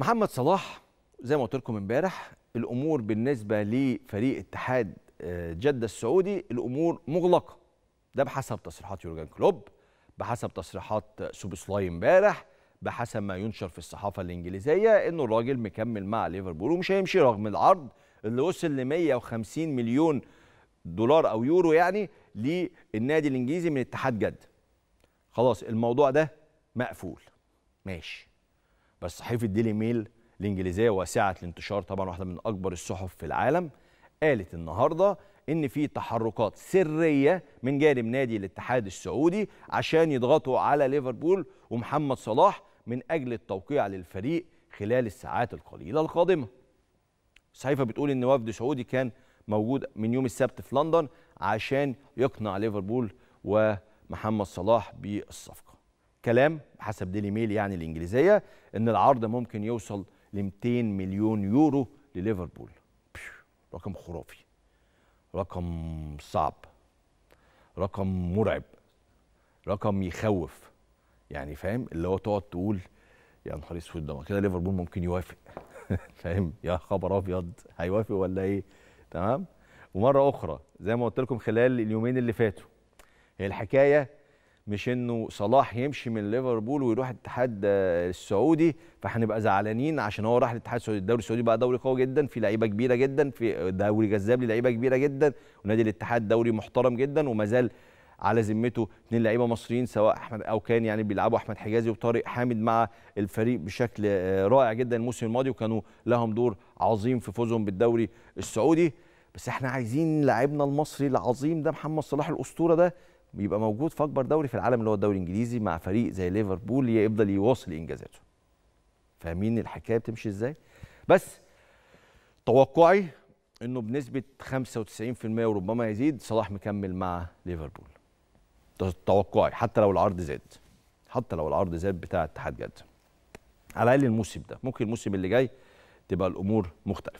محمد صلاح زي ما قلت لكم امبارح الامور بالنسبه لفريق اتحاد آه، جده السعودي الامور مغلقه ده بحسب تصريحات يورجن كلوب بحسب تصريحات سوبسلاي امبارح بحسب ما ينشر في الصحافه الانجليزيه انه الراجل مكمل مع ليفربول ومش هيمشي رغم العرض اللي وصل ل 150 مليون دولار او يورو يعني للنادي الانجليزي من اتحاد جده خلاص الموضوع ده مقفول ماشي بس صحيفه ديلي ميل الانجليزيه واسعه الانتشار طبعا واحده من اكبر الصحف في العالم قالت النهارده ان في تحركات سريه من جانب نادي الاتحاد السعودي عشان يضغطوا على ليفربول ومحمد صلاح من اجل التوقيع للفريق خلال الساعات القليله القادمه. الصحيفه بتقول ان وفد سعودي كان موجود من يوم السبت في لندن عشان يقنع ليفربول ومحمد صلاح بالصفقه. كلام حسب ديلي ميل يعني الانجليزيه ان العرض ممكن يوصل ل 200 مليون يورو لليفربول رقم خرافي رقم صعب رقم مرعب رقم يخوف يعني فاهم اللي هو تقعد تقول يا نهار اسود ده كده ليفربول ممكن يوافق فاهم يا خبر ابيض هيوافق ولا ايه تمام ومره اخرى زي ما قلت لكم خلال اليومين اللي فاتوا هي الحكايه مش انه صلاح يمشي من ليفربول ويروح الاتحاد السعودي فهنبقى زعلانين عشان هو راح الاتحاد السعودي الدوري السعودي بقى دوري قوي جدا في لعيبه كبيره جدا في دوري جذاب للعيبه كبيره جدا ونادي الاتحاد دوري محترم جدا وما زال على ذمته اثنين لعيبه مصريين سواء احمد او كان يعني بيلعبوا احمد حجازي وطارق حامد مع الفريق بشكل رائع جدا الموسم الماضي وكانوا لهم دور عظيم في فوزهم بالدوري السعودي بس احنا عايزين لاعبنا المصري العظيم ده محمد صلاح الاسطوره ده يبقى موجود في اكبر دوري في العالم اللي هو الدوري الانجليزي مع فريق زي ليفربول يفضل يواصل انجازاته فاهمين الحكايه بتمشي ازاي بس توقعي انه بنسبه 95% وربما يزيد صلاح مكمل مع ليفربول توقعي حتى لو العرض زاد حتى لو العرض زاد بتاع اتحاد جده على الاقل الموسم ده ممكن الموسم اللي جاي تبقى الامور مختلفه